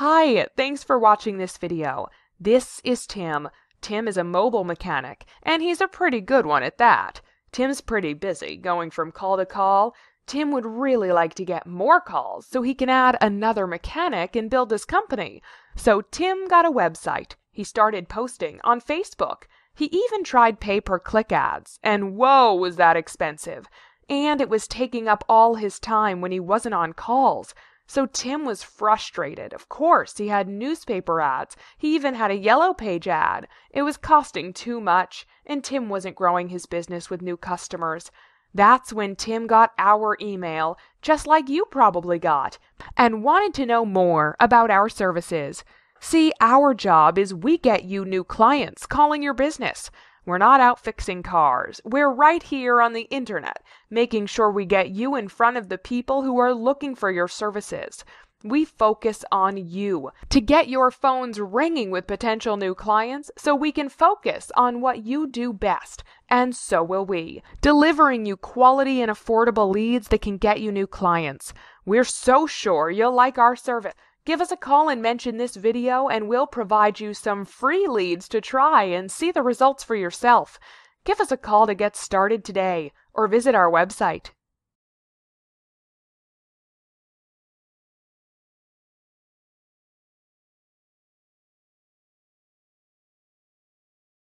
Hi, thanks for watching this video. This is Tim. Tim is a mobile mechanic, and he's a pretty good one at that. Tim's pretty busy, going from call to call. Tim would really like to get more calls so he can add another mechanic and build his company. So Tim got a website. He started posting on Facebook. He even tried pay per click ads, and whoa, was that expensive! And it was taking up all his time when he wasn't on calls. So Tim was frustrated. Of course, he had newspaper ads. He even had a yellow page ad. It was costing too much, and Tim wasn't growing his business with new customers. That's when Tim got our email, just like you probably got, and wanted to know more about our services. See, our job is we get you new clients calling your business. We're not out fixing cars. We're right here on the internet, making sure we get you in front of the people who are looking for your services. We focus on you to get your phones ringing with potential new clients so we can focus on what you do best. And so will we, delivering you quality and affordable leads that can get you new clients. We're so sure you'll like our service. Give us a call and mention this video and we'll provide you some free leads to try and see the results for yourself. Give us a call to get started today or visit our website